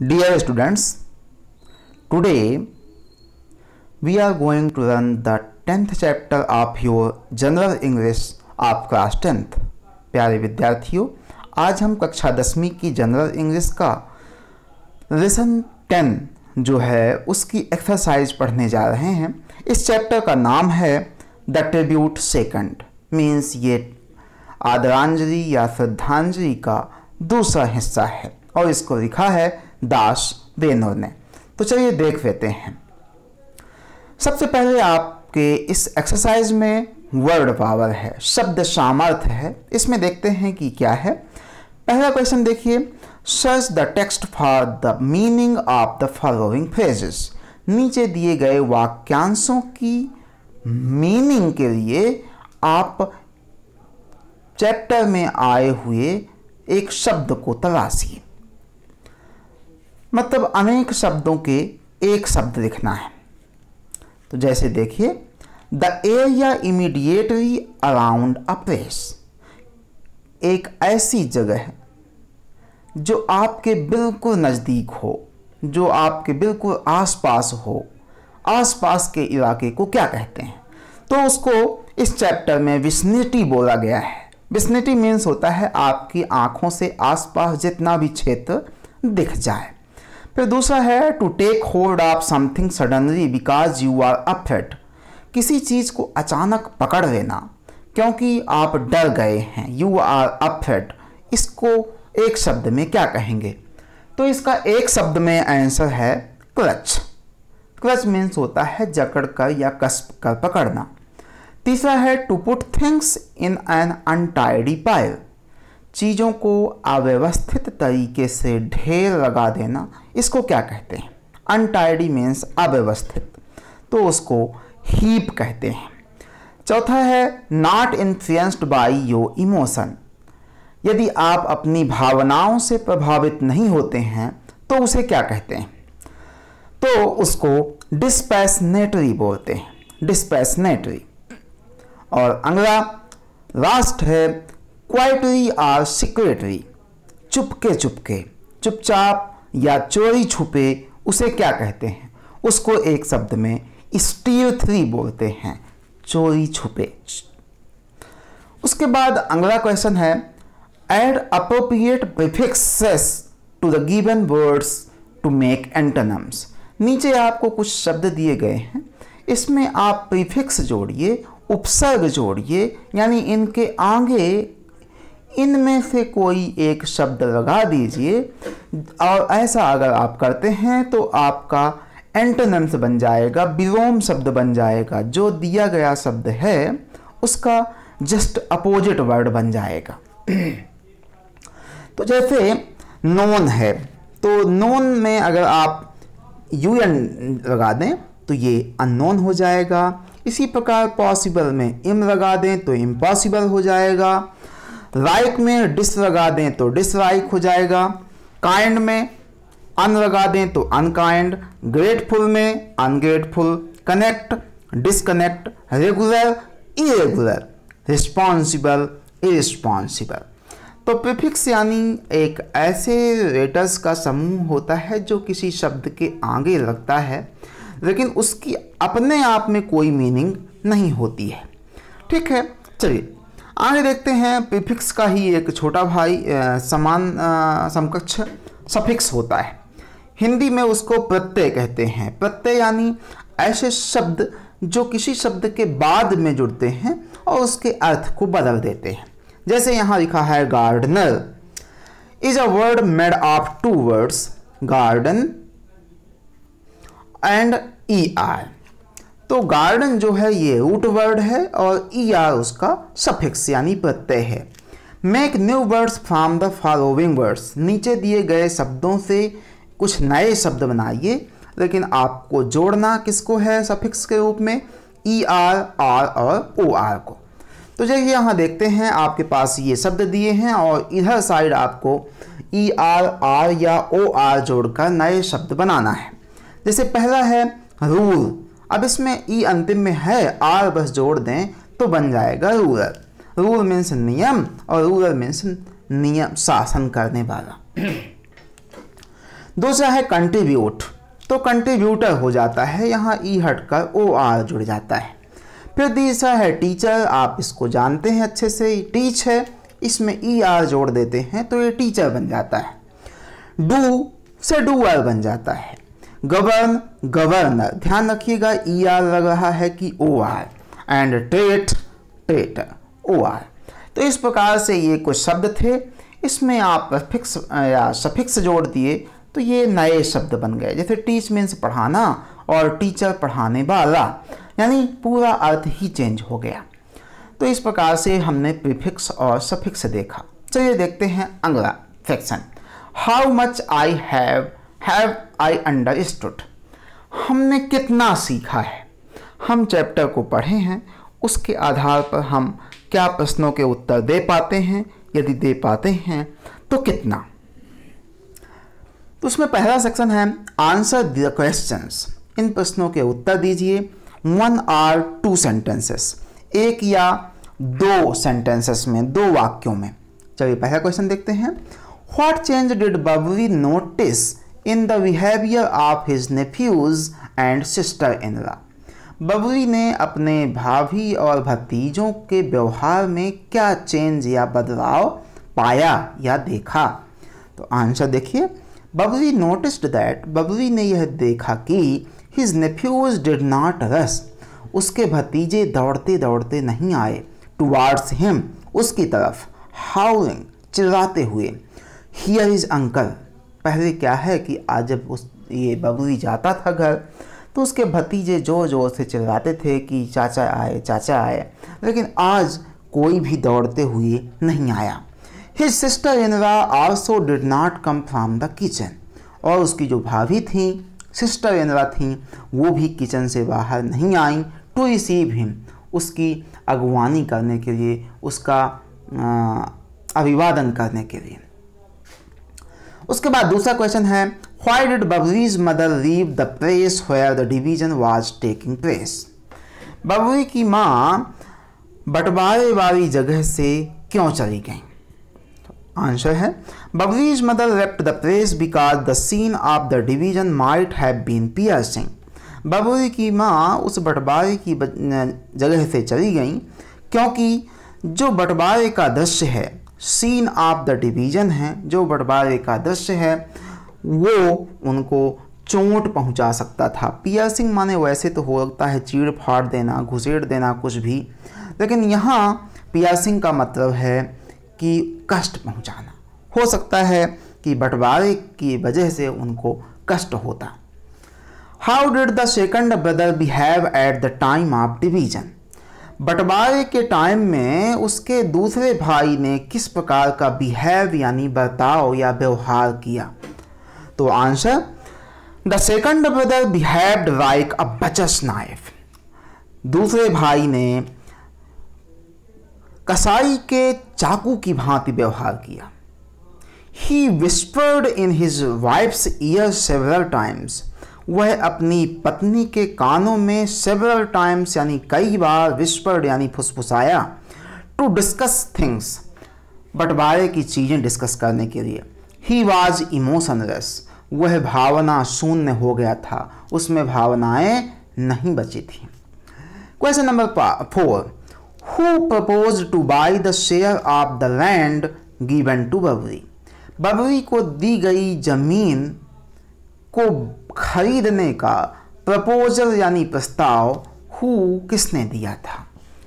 Dear students, today we are going to run the 10th chapter of your General English of class 10th. प्यारे विद्यार्थियों आज हम कक्षा दसवीं की जनरल इंग्लिश का लेसन टेन जो है उसकी एक्सरसाइज पढ़ने जा रहे हैं इस चैप्टर का नाम है द ट्रिब्यूट सेकंड मीन्स ये आदरांजलि या श्रद्धांजलि का दूसरा हिस्सा है और इसको लिखा है दास बेनो ने तो चलिए देख लेते हैं सबसे पहले आपके इस एक्सरसाइज में वर्ड पावर है शब्द सामर्थ्य है इसमें देखते हैं कि क्या है पहला क्वेश्चन देखिए search the text for the meaning of the following phrases नीचे दिए गए वाक्यांशों की मीनिंग के लिए आप चैप्टर में आए हुए एक शब्द को तलाशिए मतलब अनेक शब्दों के एक शब्द लिखना है तो जैसे देखिए the area immediately around a place एक ऐसी जगह जो आपके बिल्कुल नज़दीक हो जो आपके बिल्कुल आसपास हो आसपास के इलाके को क्या कहते हैं तो उसको इस चैप्टर में विस्निटी बोला गया है विस्निटी मीन्स होता है आपकी आँखों से आसपास जितना भी क्षेत्र दिख जाए फिर दूसरा है to take hold of something suddenly because you are upset किसी चीज़ को अचानक पकड़ लेना क्योंकि आप डर गए हैं यू आर अपसेट इसको एक शब्द में क्या कहेंगे तो इसका एक शब्द में आंसर है क्लच क्लच मीन्स होता है जकड़ कर या कस कर पकड़ना तीसरा है to put things in an untidy pile चीज़ों को अव्यवस्थित तरीके से ढेर लगा देना इसको क्या कहते हैं अनटाइडी मीन्स अव्यवस्थित तो उसको हीप कहते हैं चौथा है not influenced by your emotion यदि आप अपनी भावनाओं से प्रभावित नहीं होते हैं तो उसे क्या कहते हैं तो उसको डिस्पैसनेटरी बोलते हैं डिस्पैसनेटरी और अगला लास्ट है क्वाइटली आर सिक्रेटली चुपके चुपके चुपचाप या चोरी छुपे उसे क्या कहते हैं उसको एक शब्द में स्टील थ्री बोलते हैं चोरी छुपे उसके बाद अगला क्वेश्चन है add appropriate prefixes to the given words to make antonyms नीचे आपको कुछ शब्द दिए गए हैं इसमें आप प्रिफिक्स जोड़िए उपसर्ग जोड़िए यानी इनके आगे इनमें से कोई एक शब्द लगा दीजिए और ऐसा अगर आप करते हैं तो आपका एंटोनम्स बन जाएगा विलोम शब्द बन जाएगा जो दिया गया शब्द है उसका जस्ट अपोजिट वर्ड बन जाएगा तो जैसे नोन है तो नोन में अगर आप यू एन लगा दें तो ये अननोन हो जाएगा इसी प्रकार पॉसिबल में इम लगा दें तो इम्पॉसिबल हो जाएगा लाइक like में डिस लगा दें तो डिसलाइक हो जाएगा काइंड में अन लगा दें तो अनकाइंड ग्रेटफुल में ungrateful connect disconnect regular irregular responsible irresponsible तो प्रिफिक्स यानी एक ऐसे लेटर्स का समूह होता है जो किसी शब्द के आगे लगता है लेकिन उसकी अपने आप में कोई मीनिंग नहीं होती है ठीक है चलिए आगे देखते हैं प्रीफिक्स का ही एक छोटा भाई समान समकक्ष सफिक्स होता है हिंदी में उसको प्रत्यय कहते हैं प्रत्यय यानी ऐसे शब्द जो किसी शब्द के बाद में जुड़ते हैं और उसके अर्थ को बदल देते हैं जैसे यहाँ लिखा है gardener is a word made of two words garden and E R तो गार्डन जो है ये रूट वर्ड है और ई er आर उसका सफिक्स यानी प्रत्यय है make new words from the following words नीचे दिए गए शब्दों से कुछ नए शब्द बनाइए लेकिन आपको जोड़ना किसको है सफिक्स के रूप में ई आर आर और ओ आर को तो जैसे यहाँ देखते हैं आपके पास ये शब्द दिए हैं और इधर साइड आपको ई आर आर या ओ आर जोड़कर नए शब्द बनाना है जैसे पहला है रूल अब इसमें ई अंतिम में है आर बस जोड़ दें तो बन जाएगा रूरल रूल मीन्स नियम और रूरल मीन्स नियम शासन करने वाला दूसरा है कंट्रीब्यूट तो कंट्रीब्यूटर हो जाता है यहाँ ई हटकर ओ आर जुड़ जाता है फिर तीसरा है टीचर आप इसको जानते हैं अच्छे से टीच है इसमें ई आर जोड़ देते हैं तो ये टीचर बन जाता है डू से डूअर बन जाता है गवर्न गवर्नर ध्यान रखिएगा ई e आर लग रहा है कि O R and trait trait O R तो इस प्रकार से ये कुछ शब्द थे इसमें आप फिक्स या सफिक्स जोड़ दिए तो ये नए शब्द बन गए जैसे टीच मीन्स पढ़ाना और टीचर पढ़ाने वाला यानी पूरा अर्थ ही चेंज हो गया तो इस प्रकार से हमने प्रीफिक्स और सफिक्स देखा चलिए देखते हैं अगला section how much I have have I understood हमने कितना सीखा है हम चैप्टर को पढ़े हैं उसके आधार पर हम क्या प्रश्नों के उत्तर दे पाते हैं यदि दे पाते हैं तो कितना तो उसमें पहला सेक्शन है आंसर द क्वेश्चंस इन प्रश्नों के उत्तर दीजिए वन आर टू सेंटेंसेस एक या दो सेंटेंसेस में दो वाक्यों में चलिए पहला क्वेश्चन देखते हैं what change did Babri notice in the behaviour of his nephews and sister in law Babri ने अपने भाभी और भतीजों के व्यवहार में क्या चेंज या बदलाव पाया या देखा तो आंसर देखिए बबरी नोटिस्ड दैट बबरी ने यह देखा कि हिज नेफ्यूज डिड नॉट रस उसके भतीजे दौड़ते दौड़ते नहीं आए टुवार्ड्स हिम उसकी तरफ हाउलिंग चिल्लाते हुए हियर इज अंकल पहले क्या है कि आज जब उस ये बबुरी जाता था घर तो उसके भतीजे ज़ोर ज़ोर से चिल्लाते थे कि चाचा आए चाचा आए लेकिन आज कोई भी दौड़ते हुए नहीं आया his sister in law also did not come from the kitchen और उसकी जो भाभी थी सिस्टर इन लॉ थी वो भी किचन से बाहर नहीं आई टू रिसीव हिम उसकी अगवानी करने के लिए उसका अभिवादन करने के लिए उसके बाद दूसरा क्वेश्चन है why did Babri's mother leave the place where the division was taking place Babri की माँ बंटवारे वाली जगह से क्यों चली गई आंसर है Babri's mother left the place because the scene of the division might have been piercing Babri की माँ उस बंटवारे की जगह से चली गई क्योंकि जो बंटवारे का दृश्य है सीन ऑफ द डिवीजन है जो बटवारे का दृश्य है वो उनको चोट पहुंचा सकता था पियर्सिंग माने वैसे तो हो सकता है चीड़ फाड़ देना घुसेड़ देना कुछ भी लेकिन यहाँ पियर्सिंग का मतलब है कि कष्ट पहुंचाना हो सकता है कि बंटवारे की वजह से उनको कष्ट होता how did the second brother behave at the time of division बंटवारे के टाइम में उसके दूसरे भाई ने किस प्रकार का बिहेव यानी बर्ताव या व्यवहार किया तो answer the second brother behaved like a butcher's knife दूसरे भाई ने कसाई के चाकू की भांति व्यवहार किया ही whispered in his wife's ear several times वह अपनी पत्नी के कानों में सेवरल टाइम्स यानी कई बार विस्पर्ड यानी फुसफुसाया टू डिस्कस थिंग्स बंटवारे की चीज़ें डिस्कस करने के लिए ही वॉज इमोशनलेस वह भावना शून्य हो गया था उसमें भावनाएं नहीं बची थी question number four who propose to buy the share of the land given to Babri Babri को दी गई जमीन को खरीदने का प्रपोजल यानी प्रस्ताव हु किसने दिया था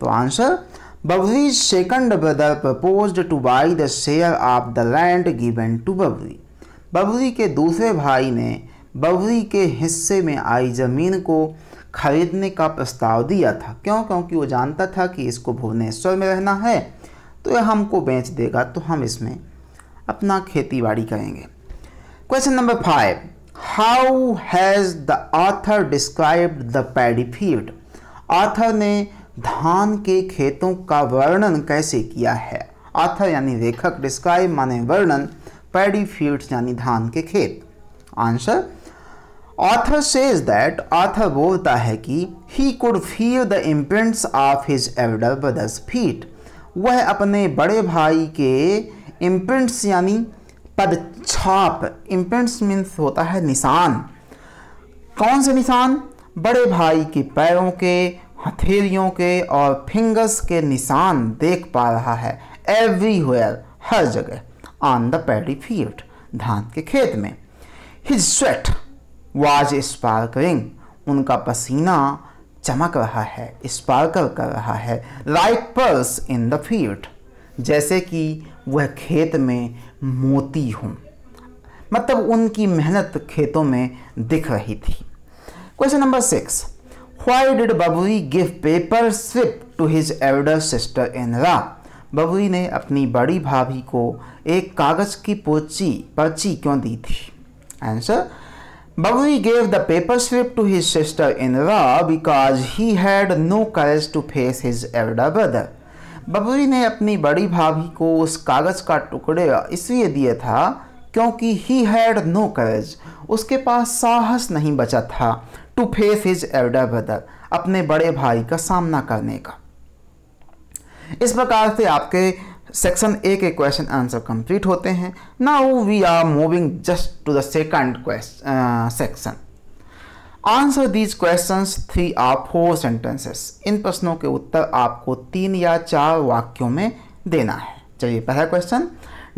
तो answer Babri second brother propose to buy the share of the land given to Babri Babri के दूसरे भाई ने बबरी के हिस्से में आई ज़मीन को खरीदने का प्रस्ताव दिया था क्यों क्योंकि वो जानता था कि इसको भुवनेश्वर में रहना है तो यह हमको बेच देगा तो हम इसमें अपना खेती बाड़ी करेंगे question number five how has the author describe the paddy field author ने धान के खेतों का वर्णन कैसे किया है आथर यानी लेखक डिस्क्राइब माने वर्णन पैडी फील्ड यानी धान के खेत answer author says that author बोलता है कि he could feel the imprints of his elder brothers feet वह अपने बड़े भाई के इम्प्रिंट्स यानी पद छाप इम्पेंट्स मीन्स होता है निशान कौन से निशान बड़े भाई के पैरों के हथेलियों के और फिंगर्स के निशान देख पा रहा है एवरीवेयर हर जगह ऑन द पैडी फील्ड धान के खेत में हिज स्वेट वाज स्पार्कलिंग उनका पसीना चमक रहा है स्पार्कल कर रहा है like pearls in the field जैसे कि वह खेत में मोती हूँ मतलब उनकी मेहनत खेतों में दिख रही थी question number six why did Babui give paper slip to his elder sister in law Babui ने अपनी बड़ी भाभी को एक कागज़ की पोची पर्ची क्यों दी थी answer Babui gave the paper slip to his sister in Indira because he had no courage to face his elder brother Babri ने अपनी बड़ी भाभी को उस कागज़ का टुकड़े इसलिए दिया था क्योंकि ही हैड नो करेज उसके पास साहस नहीं बचा था to face his elder brother अपने बड़े भाई का सामना करने का इस प्रकार से आपके सेक्शन ए के क्वेश्चन आंसर कंप्लीट होते हैं now we are moving just to the second question section answer these questions three or four sentences इन प्रश्नों के उत्तर आपको तीन या चार वाक्यों में देना है चलिए पहला question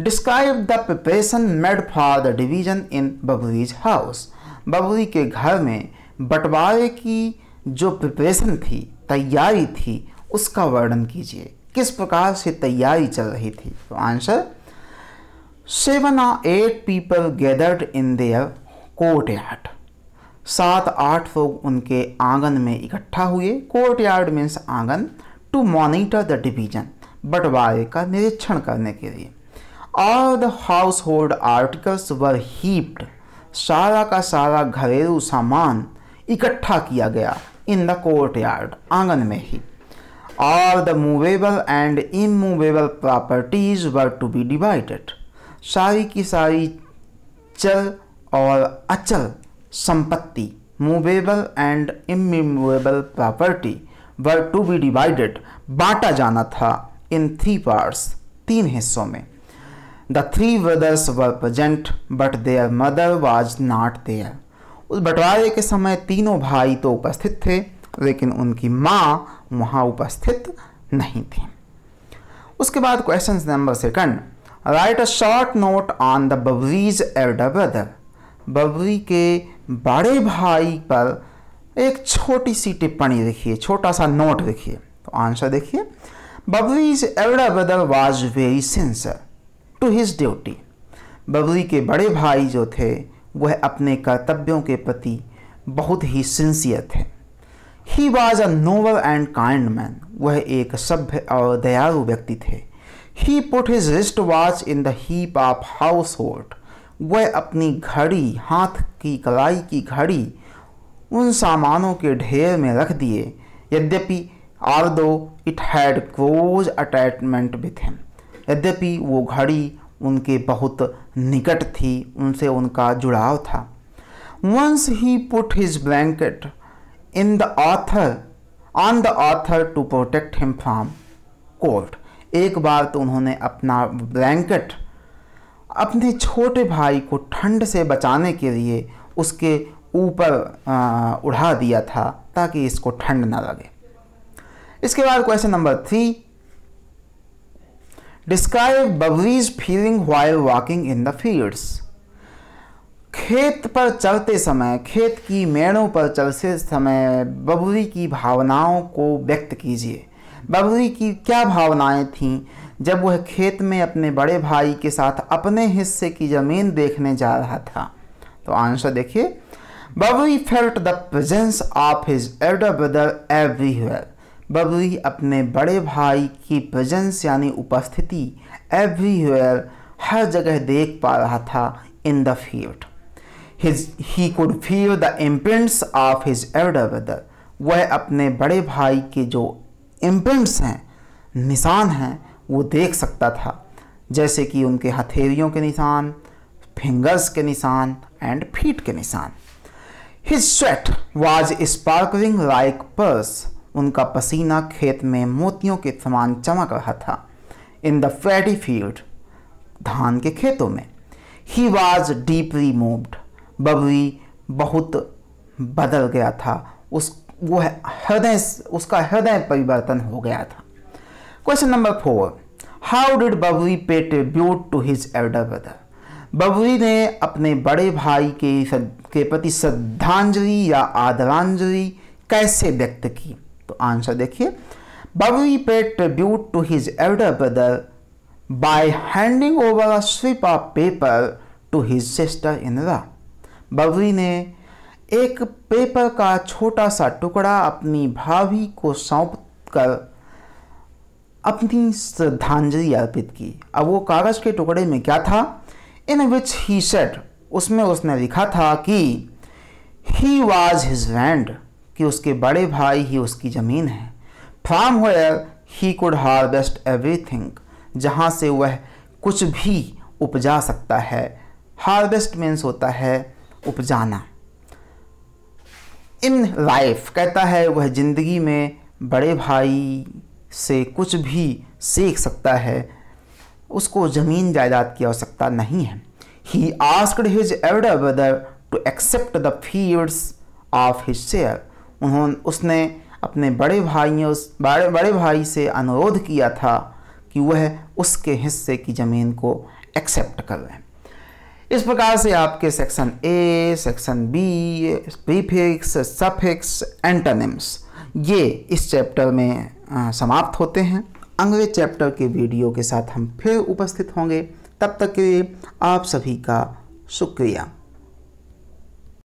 describe the preparation made for the division in Babri's house Babri के घर में बंटवारे की जो प्रिपरेशन थी तैयारी थी उसका वर्णन कीजिए किस प्रकार से तैयारी चल रही थी तो answer seven or eight people gathered in their courtyard सात आठ लोग उनके आंगन में इकट्ठा हुए कोर्ट यार्ड मीन्स आंगन टू मॉनिटर द डिवीजन बंटवारे का निरीक्षण करने के लिए all the household articles were heaped सारा का सारा घरेलू सामान इकट्ठा किया गया इन द कोर्ट यार्ड आंगन में ही all the movable and immovable properties were to be divided सारी की सारी चल और अचल संपत्ति movable and immovable property were to be divided बांटा जाना था इन थ्री पार्ट्स तीन हिस्सों में the three brothers were present but their mother was not there उस बंटवारे के समय तीनों भाई तो उपस्थित थे लेकिन उनकी माँ वहाँ उपस्थित नहीं थी उसके बाद question number second write a short note on the Babri's elder brother Babri के बड़े भाई पर एक छोटी सी टिप्पणी देखिए छोटा सा नोट देखिए तो आंसर देखिए बबरी इज एवडा brother was very sincere to his duty Babri के बड़े भाई जो थे वह अपने कर्तव्यों के प्रति बहुत ही सिंसियर थे he was a noble and kind man वह एक सभ्य और दयालु व्यक्ति थे he put his wrist watch in the heap of household वह अपनी घड़ी हाथ की कलाई की घड़ी उन सामानों के ढेर में रख दिए यद्यपि although it had close attachment with him यद्यपि वो घड़ी उनके बहुत निकट थी उनसे उनका जुड़ाव था once he put his blanket in the other on the other to protect him from cold एक बार तो उन्होंने अपना ब्लैंकेट अपने छोटे भाई को ठंड से बचाने के लिए उसके ऊपर उड़ा दिया था ताकि इसको ठंड ना लगे इसके बाद question number three describe Babri's feeling while walking in the fields खेत पर चलते समय खेत की मेड़ों पर चलते समय बबरी की भावनाओं को व्यक्त कीजिए बबरी की क्या भावनाएं थीं जब वह खेत में अपने बड़े भाई के साथ अपने हिस्से की ज़मीन देखने जा रहा था तो आंसर देखिए Babui felt the presence of his elder brother everywhere Babui अपने बड़े भाई की प्रेजेंस यानी उपस्थिति एवरीवेयर हर जगह देख पा रहा था in the field his he could feel the imprints of his elder brother वह अपने बड़े भाई के जो इम्प्रिंट्स हैं निशान हैं वो देख सकता था जैसे कि उनके हथेलियों के निशान फिंगर्स के निशान एंड फीट के निशान his sweat was sparkling like pearls उनका पसीना खेत में मोतियों के समान चमक रहा था इन द फैटी फील्ड धान के खेतों में he was deeply moved Babri बहुत बदल गया था उस वो हृदय उसका हृदय परिवर्तन हो गया था question number four how did Babli pay tribute to his elder brother Babli ने अपने बड़े भाई के सद, के प्रति श्रद्धांजलि या आदरांजलि कैसे व्यक्त की तो आंसर देखिए Babli pay tribute to his elder brother by handing over a slip of paper to his sister Indira Babli ने एक पेपर का छोटा सा टुकड़ा अपनी भाभी को सौंप कर अपनी श्रद्धांजलि अर्पित की अब वो कागज़ के टुकड़े में क्या था इन विच ही सेट उसमें उसने लिखा था कि ही वॉज हिज लैंड कि उसके बड़े भाई ही उसकी ज़मीन है from where he could harvest everything जहाँ से वह कुछ भी उपजा सकता है हार्वेस्ट मीन्स होता है उपजाना इन लाइफ कहता है वह ज़िंदगी में बड़े भाई से कुछ भी सीख सकता है उसको ज़मीन जायदाद की आवश्यकता नहीं है ही आस्कड हिज एवड brother to accept the fields of his share उन्होंने उसने अपने बड़े भाइयों बड़े बड़े भाई से अनुरोध किया था कि वह उसके हिस्से की ज़मीन को एक्सेप्ट कर लें इस प्रकार से आपके section A section B prefix suffix antonyms ये इस चैप्टर में समाप्त होते हैं अगले चैप्टर के वीडियो के साथ हम फिर उपस्थित होंगे तब तक के लिए आप सभी का शुक्रिया